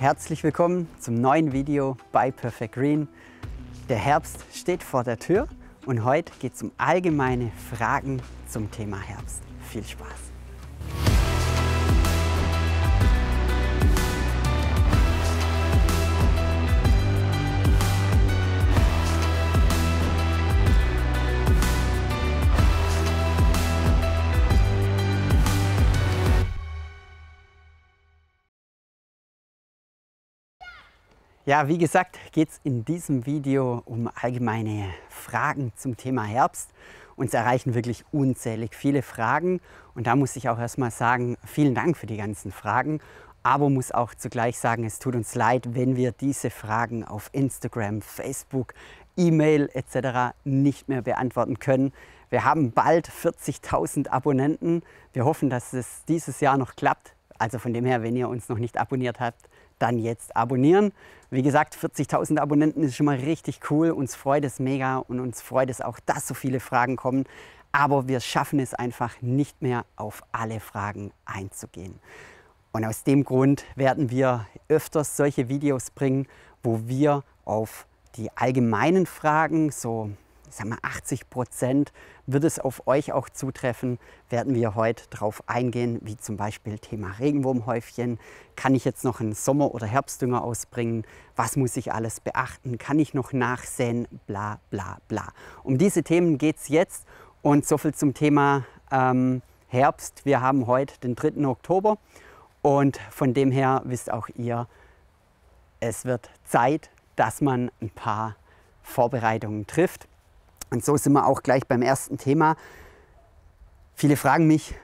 Herzlich willkommen zum neuen Video bei Perfect Green. Der Herbst steht vor der Tür und heute geht es um allgemeine Fragen zum Thema Herbst. Viel Spaß! Ja, wie gesagt, geht es in diesem Video um allgemeine Fragen zum Thema Herbst. Uns erreichen wirklich unzählig viele Fragen und da muss ich auch erstmal sagen, vielen Dank für die ganzen Fragen. Aber muss auch zugleich sagen, es tut uns leid, wenn wir diese Fragen auf Instagram, Facebook, E-Mail etc. nicht mehr beantworten können. Wir haben bald 40.000 Abonnenten. Wir hoffen, dass es dieses Jahr noch klappt. Also von dem her, wenn ihr uns noch nicht abonniert habt, dann jetzt abonnieren. Wie gesagt, 40.000 Abonnenten ist schon mal richtig cool. Uns freut es mega und uns freut es auch, dass so viele Fragen kommen. Aber wir schaffen es einfach nicht mehr, auf alle Fragen einzugehen. Und aus dem Grund werden wir öfters solche Videos bringen, wo wir auf die allgemeinen Fragen, so ich sag mal 80 Prozent, wird es auf euch auch zutreffen. Werden wir heute darauf eingehen, wie zum Beispiel Thema Regenwurmhäufchen. Kann ich jetzt noch einen Sommer- oder Herbstdünger ausbringen? Was muss ich alles beachten? Kann ich noch nachsehen? Bla bla bla. Um diese Themen geht es jetzt und soviel zum Thema ähm, Herbst. Wir haben heute den 3. Oktober und von dem her wisst auch ihr, es wird Zeit, dass man ein paar Vorbereitungen trifft. Und so sind wir auch gleich beim ersten Thema. Viele fragen mich,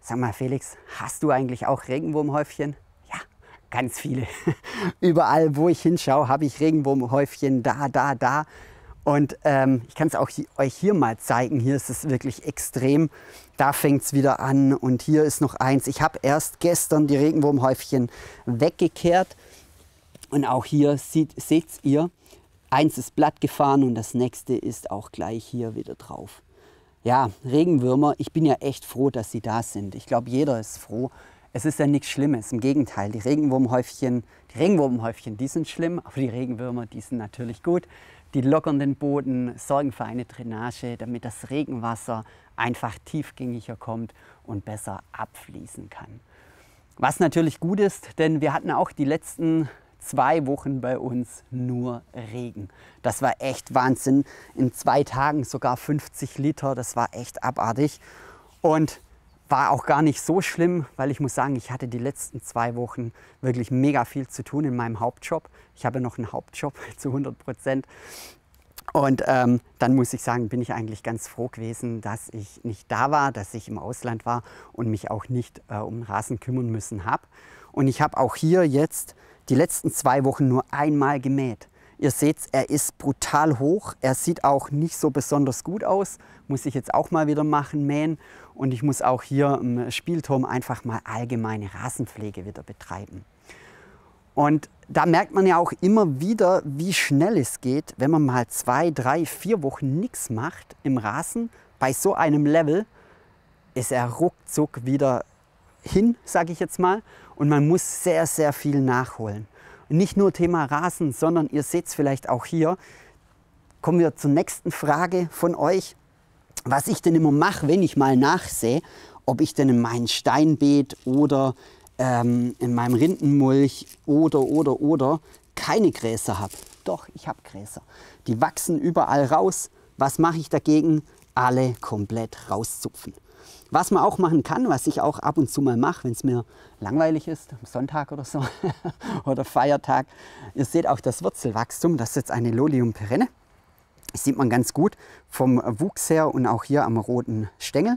sag mal Felix, hast du eigentlich auch Regenwurmhäufchen? Ja, ganz viele. Überall, wo ich hinschaue, habe ich Regenwurmhäufchen da, da, da. Und ähm, ich kann es auch hier, euch hier mal zeigen. Hier ist es wirklich extrem. Da fängt es wieder an und hier ist noch eins. Ich habe erst gestern die Regenwurmhäufchen weggekehrt. Und auch hier seht, seht ihr, eins ist blatt gefahren und das nächste ist auch gleich hier wieder drauf. Ja, Regenwürmer, ich bin ja echt froh, dass sie da sind. Ich glaube, jeder ist froh. Es ist ja nichts Schlimmes, im Gegenteil. Die Regenwurmhäufchen, die Regenwurmhäufchen, die sind schlimm, aber die Regenwürmer, die sind natürlich gut. Die lockern den Boden, sorgen für eine Drainage, damit das Regenwasser einfach tiefgängiger kommt und besser abfließen kann. Was natürlich gut ist, denn wir hatten auch die letzten zwei Wochen bei uns nur Regen. Das war echt Wahnsinn. In zwei Tagen sogar 50 Liter. Das war echt abartig. Und war auch gar nicht so schlimm, weil ich muss sagen, ich hatte die letzten zwei Wochen wirklich mega viel zu tun in meinem Hauptjob. Ich habe noch einen Hauptjob zu 100 Prozent. Und ähm, dann muss ich sagen, bin ich eigentlich ganz froh gewesen, dass ich nicht da war, dass ich im Ausland war und mich auch nicht äh, um Rasen kümmern müssen habe. Und ich habe auch hier jetzt die letzten zwei Wochen nur einmal gemäht. Ihr seht, er ist brutal hoch. Er sieht auch nicht so besonders gut aus. Muss ich jetzt auch mal wieder machen, mähen. Und ich muss auch hier im Spielturm einfach mal allgemeine Rasenpflege wieder betreiben. Und da merkt man ja auch immer wieder, wie schnell es geht, wenn man mal zwei, drei, vier Wochen nichts macht im Rasen. Bei so einem Level ist er ruckzuck wieder hin, sage ich jetzt mal. Und man muss sehr, sehr viel nachholen. Und nicht nur Thema Rasen, sondern ihr seht es vielleicht auch hier. Kommen wir zur nächsten Frage von euch. Was ich denn immer mache, wenn ich mal nachsehe, ob ich denn in meinem Steinbeet oder ähm, in meinem Rindenmulch oder, oder, oder keine Gräser habe. Doch, ich habe Gräser. Die wachsen überall raus. Was mache ich dagegen? Alle komplett rauszupfen. Was man auch machen kann, was ich auch ab und zu mal mache, wenn es mir langweilig ist, am Sonntag oder so, oder Feiertag. Ihr seht auch das Wurzelwachstum, das ist jetzt eine Lolium perenne. Das sieht man ganz gut vom Wuchs her und auch hier am roten Stängel.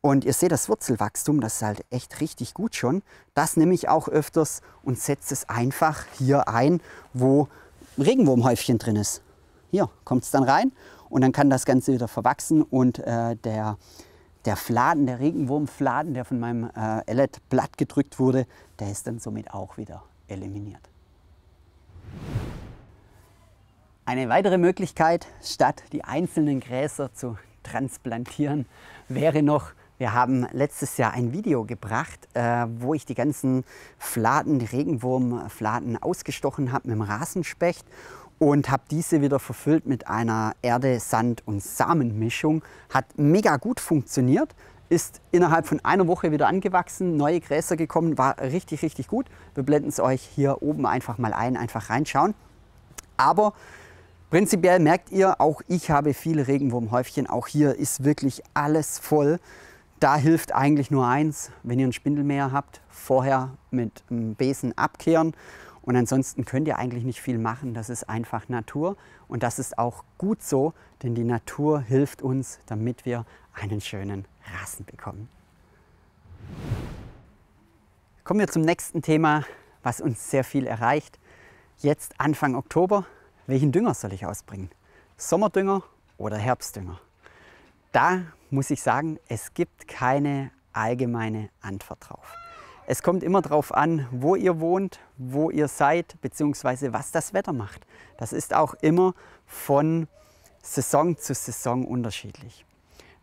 Und ihr seht das Wurzelwachstum, das ist halt echt richtig gut schon. Das nehme ich auch öfters und setze es einfach hier ein, wo ein Regenwurmhäufchen drin ist. Hier kommt es dann rein und dann kann das Ganze wieder verwachsen und äh, der der Fladen, der Regenwurmfladen, der von meinem äh, Ellet platt gedrückt wurde, der ist dann somit auch wieder eliminiert. Eine weitere Möglichkeit, statt die einzelnen Gräser zu transplantieren, wäre noch, wir haben letztes Jahr ein Video gebracht, äh, wo ich die ganzen Fladen, die Regenwurmfladen ausgestochen habe mit dem Rasenspecht und habe diese wieder verfüllt mit einer Erde, Sand und Samenmischung. Hat mega gut funktioniert, ist innerhalb von einer Woche wieder angewachsen, neue Gräser gekommen, war richtig, richtig gut. Wir blenden es euch hier oben einfach mal ein, einfach reinschauen. Aber prinzipiell merkt ihr, auch ich habe viele Regenwurmhäufchen. Auch hier ist wirklich alles voll. Da hilft eigentlich nur eins, wenn ihr ein Spindelmäher habt, vorher mit einem Besen abkehren und ansonsten könnt ihr eigentlich nicht viel machen. Das ist einfach Natur und das ist auch gut so, denn die Natur hilft uns, damit wir einen schönen Rassen bekommen. Kommen wir zum nächsten Thema, was uns sehr viel erreicht. Jetzt Anfang Oktober, welchen Dünger soll ich ausbringen? Sommerdünger oder Herbstdünger? Da muss ich sagen, es gibt keine allgemeine Antwort drauf. Es kommt immer darauf an, wo ihr wohnt, wo ihr seid, beziehungsweise was das Wetter macht. Das ist auch immer von Saison zu Saison unterschiedlich.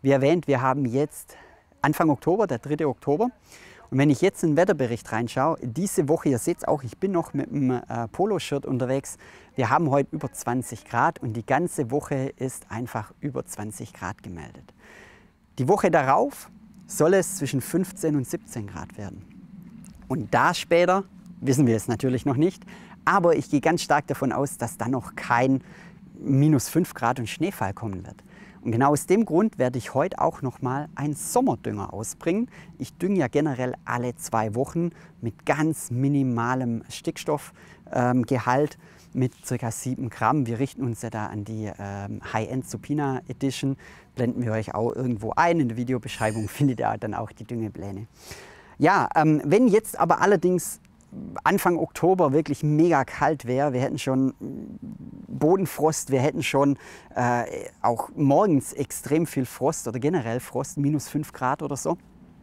Wie erwähnt, wir haben jetzt Anfang Oktober, der 3. Oktober. Und wenn ich jetzt einen Wetterbericht reinschaue, diese Woche, ihr seht es auch, ich bin noch mit einem äh, Poloshirt unterwegs. Wir haben heute über 20 Grad und die ganze Woche ist einfach über 20 Grad gemeldet. Die Woche darauf soll es zwischen 15 und 17 Grad werden. Und da später wissen wir es natürlich noch nicht. Aber ich gehe ganz stark davon aus, dass dann noch kein minus 5 Grad und Schneefall kommen wird. Und genau aus dem Grund werde ich heute auch nochmal einen Sommerdünger ausbringen. Ich dünge ja generell alle zwei Wochen mit ganz minimalem Stickstoffgehalt ähm, mit ca. 7 Gramm. Wir richten uns ja da an die ähm, High-End Supina Edition. Blenden wir euch auch irgendwo ein. In der Videobeschreibung findet ihr dann auch die Düngepläne. Ja, ähm, wenn jetzt aber allerdings Anfang Oktober wirklich mega kalt wäre. Wir hätten schon äh, Bodenfrost, wir hätten schon äh, auch morgens extrem viel Frost oder generell Frost, minus 5 Grad oder so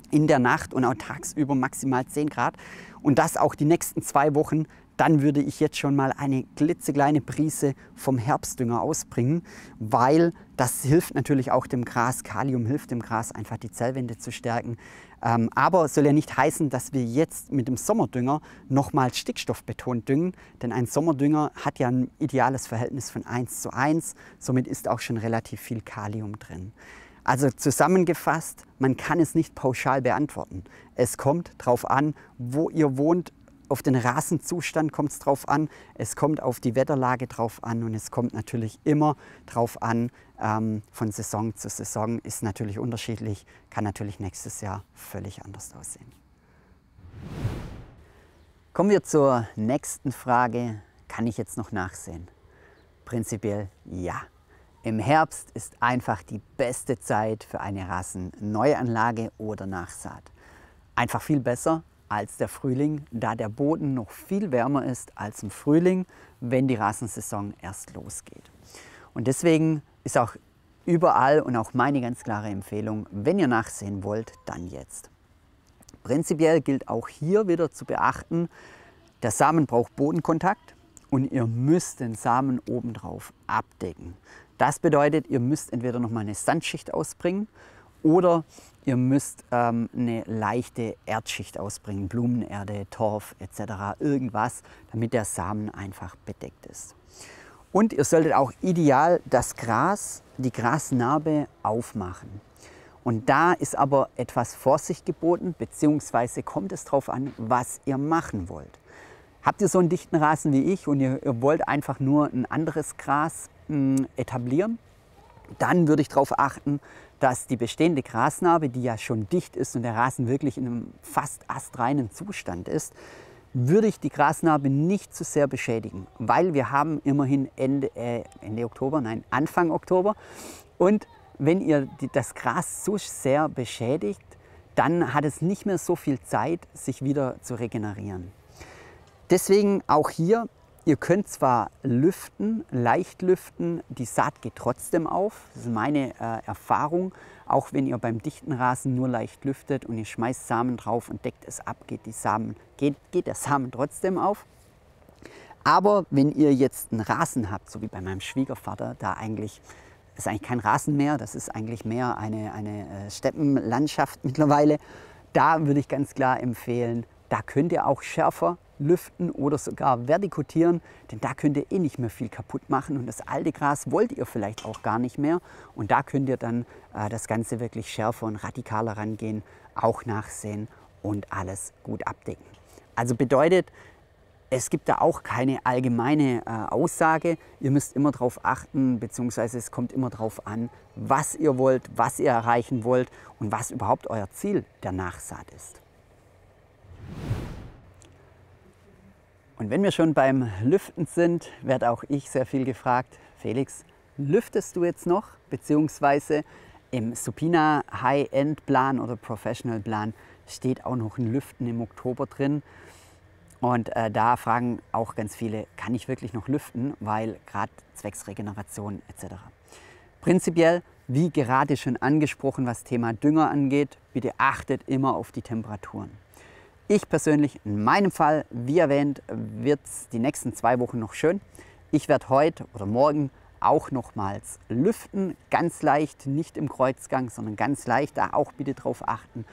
in der Nacht und auch tagsüber maximal 10 Grad. Und das auch die nächsten zwei Wochen, dann würde ich jetzt schon mal eine klitzekleine Prise vom Herbstdünger ausbringen, weil das hilft natürlich auch dem Gras. Kalium hilft dem Gras einfach die Zellwände zu stärken. Ähm, aber soll ja nicht heißen, dass wir jetzt mit dem Sommerdünger nochmal stickstoffbetont düngen, denn ein Sommerdünger hat ja ein ideales Verhältnis von 1 zu 1, somit ist auch schon relativ viel Kalium drin. Also zusammengefasst, man kann es nicht pauschal beantworten. Es kommt darauf an, wo ihr wohnt, auf den Rasenzustand kommt es drauf an, es kommt auf die Wetterlage drauf an und es kommt natürlich immer drauf an, ähm, von Saison zu Saison ist natürlich unterschiedlich, kann natürlich nächstes Jahr völlig anders aussehen. Kommen wir zur nächsten Frage. Kann ich jetzt noch nachsehen? Prinzipiell ja. Im Herbst ist einfach die beste Zeit für eine Rasenneuanlage oder Nachsaat. Einfach viel besser als der Frühling, da der Boden noch viel wärmer ist als im Frühling, wenn die Rasensaison erst losgeht. Und deswegen ist auch überall und auch meine ganz klare Empfehlung, wenn ihr nachsehen wollt, dann jetzt. Prinzipiell gilt auch hier wieder zu beachten, der Samen braucht Bodenkontakt und ihr müsst den Samen obendrauf abdecken. Das bedeutet, ihr müsst entweder noch mal eine Sandschicht ausbringen oder Ihr müsst ähm, eine leichte Erdschicht ausbringen, Blumenerde, Torf etc., irgendwas, damit der Samen einfach bedeckt ist. Und ihr solltet auch ideal das Gras, die Grasnarbe aufmachen. Und da ist aber etwas Vorsicht geboten, beziehungsweise kommt es darauf an, was ihr machen wollt. Habt ihr so einen dichten Rasen wie ich und ihr, ihr wollt einfach nur ein anderes Gras mh, hm, etablieren, dann würde ich darauf achten, dass die bestehende Grasnarbe, die ja schon dicht ist und der Rasen wirklich in einem fast astreinen Zustand ist, würde ich die Grasnarbe nicht zu sehr beschädigen, weil wir haben immerhin Ende, äh, Ende Oktober, nein, Anfang Oktober. Und wenn ihr die, das Gras so sehr beschädigt, dann hat es nicht mehr so viel Zeit, sich wieder zu regenerieren. Deswegen auch hier Ihr könnt zwar lüften, leicht lüften, die Saat geht trotzdem auf. Das ist meine äh, Erfahrung. Auch wenn ihr beim dichten Rasen nur leicht lüftet und ihr schmeißt Samen drauf und deckt es ab, geht, die Samen, geht, geht der Samen trotzdem auf. Aber wenn ihr jetzt einen Rasen habt, so wie bei meinem Schwiegervater, da eigentlich ist eigentlich kein Rasen mehr, das ist eigentlich mehr eine, eine äh, Steppenlandschaft mittlerweile, da würde ich ganz klar empfehlen, da könnt ihr auch schärfer lüften oder sogar vertikutieren, denn da könnt ihr eh nicht mehr viel kaputt machen und das alte Gras wollt ihr vielleicht auch gar nicht mehr und da könnt ihr dann äh, das Ganze wirklich schärfer und radikaler rangehen, auch nachsehen und alles gut abdecken. Also bedeutet, es gibt da auch keine allgemeine äh, Aussage. Ihr müsst immer darauf achten, beziehungsweise es kommt immer darauf an, was ihr wollt, was ihr erreichen wollt und was überhaupt euer Ziel der Nachsaat ist. Und wenn wir schon beim Lüften sind, werde auch ich sehr viel gefragt, Felix, lüftest du jetzt noch? Beziehungsweise im Supina High-End Plan oder Professional Plan steht auch noch ein Lüften im Oktober drin. Und äh, da fragen auch ganz viele, kann ich wirklich noch lüften, weil gerade zwecks Regeneration etc. Prinzipiell, wie gerade schon angesprochen, was Thema Dünger angeht, bitte achtet immer auf die Temperaturen. Ich persönlich, in meinem Fall, wie erwähnt, wird es die nächsten zwei Wochen noch schön. Ich werde heute oder morgen auch nochmals lüften, ganz leicht, nicht im Kreuzgang, sondern ganz leicht, da auch bitte drauf achten.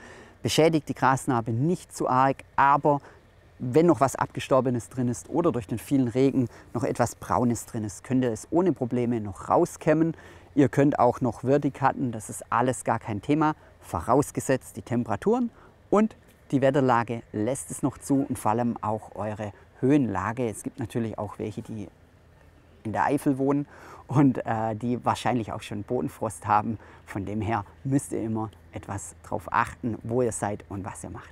Beschädigt die Grasnarbe nicht zu arg, aber wenn noch was Abgestorbenes drin ist oder durch den vielen Regen noch etwas Braunes drin ist, könnt ihr es ohne Probleme noch rauskämmen. Ihr könnt auch noch würdig cutten, das ist alles gar kein Thema, vorausgesetzt die Temperaturen und die Wetterlage lässt es noch zu und vor allem auch eure Höhenlage. Es gibt natürlich auch welche, die in der Eifel wohnen und äh, die wahrscheinlich auch schon Bodenfrost haben. Von dem her müsst ihr immer etwas darauf achten, wo ihr seid und was ihr macht.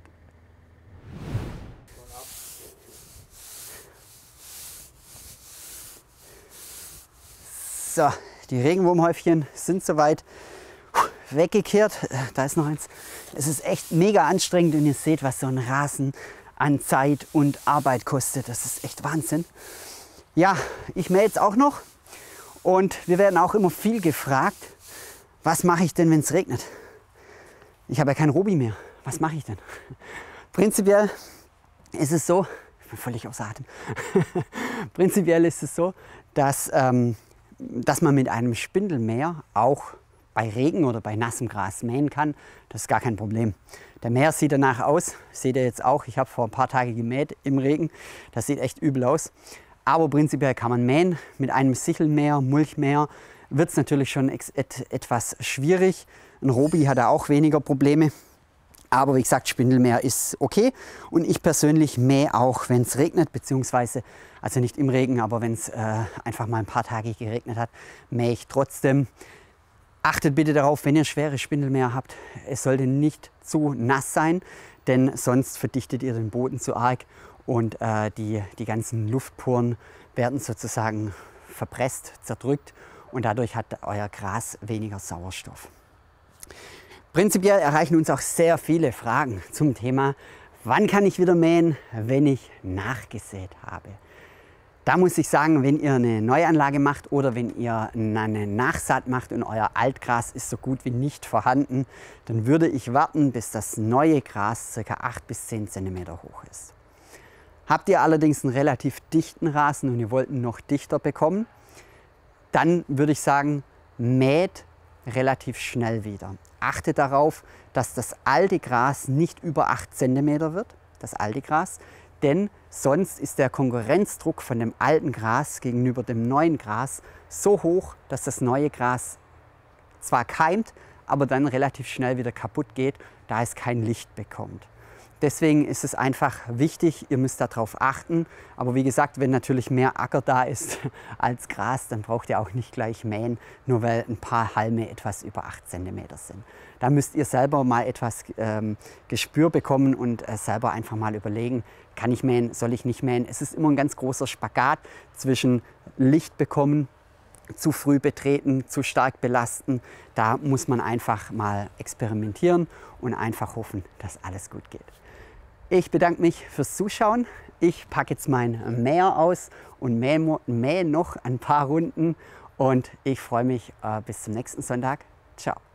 So, die Regenwurmhäufchen sind soweit weggekehrt. Äh, da ist noch eins. Es ist echt mega anstrengend und ihr seht, was so ein Rasen an Zeit und Arbeit kostet. Das ist echt Wahnsinn. Ja, ich mähe jetzt auch noch und wir werden auch immer viel gefragt, was mache ich denn, wenn es regnet? Ich habe ja kein Robi mehr. Was mache ich denn? Prinzipiell ist es so, ich bin völlig außer Atem. Prinzipiell ist es so, dass, ähm, dass man mit einem Spindelmäher auch bei Regen oder bei nassem Gras mähen kann. Das ist gar kein Problem. Der Mäher sieht danach aus, seht ihr jetzt auch. Ich habe vor ein paar Tagen gemäht im Regen. Das sieht echt übel aus. Aber prinzipiell kann man mähen. Mit einem Sichelmäher, Mulchmäher wird es natürlich schon et etwas schwierig. Ein Robi hat da auch weniger Probleme. Aber wie gesagt, Spindelmäher ist okay. Und ich persönlich mähe auch, wenn es regnet, beziehungsweise, also nicht im Regen, aber wenn es äh, einfach mal ein paar Tage geregnet hat, mähe ich trotzdem. Achtet bitte darauf, wenn ihr schwere Spindelmäher habt, es sollte nicht zu nass sein, denn sonst verdichtet ihr den Boden zu arg und äh, die, die ganzen Luftporen werden sozusagen verpresst, zerdrückt und dadurch hat euer Gras weniger Sauerstoff. Prinzipiell erreichen uns auch sehr viele Fragen zum Thema, wann kann ich wieder mähen, wenn ich nachgesät habe. Da muss ich sagen, wenn ihr eine Neuanlage macht oder wenn ihr eine Nachsaat macht und euer Altgras ist so gut wie nicht vorhanden, dann würde ich warten, bis das neue Gras ca. 8 bis 10 cm hoch ist. Habt ihr allerdings einen relativ dichten Rasen und ihr wollt ihn noch dichter bekommen, dann würde ich sagen, mäht relativ schnell wieder. Achtet darauf, dass das alte Gras nicht über 8 cm wird, das alte Gras, denn sonst ist der Konkurrenzdruck von dem alten Gras gegenüber dem neuen Gras so hoch, dass das neue Gras zwar keimt, aber dann relativ schnell wieder kaputt geht, da es kein Licht bekommt. Deswegen ist es einfach wichtig, ihr müsst darauf achten. Aber wie gesagt, wenn natürlich mehr Acker da ist als Gras, dann braucht ihr auch nicht gleich mähen, nur weil ein paar Halme etwas über 8 cm sind. Da müsst ihr selber mal etwas ähm, Gespür bekommen und äh, selber einfach mal überlegen, kann ich mähen, soll ich nicht mähen. Es ist immer ein ganz großer Spagat zwischen Licht bekommen, zu früh betreten, zu stark belasten. Da muss man einfach mal experimentieren und einfach hoffen, dass alles gut geht. Ich bedanke mich fürs Zuschauen. Ich packe jetzt mein Mäher aus und mähe, mähe noch ein paar Runden. Und ich freue mich äh, bis zum nächsten Sonntag. Ciao.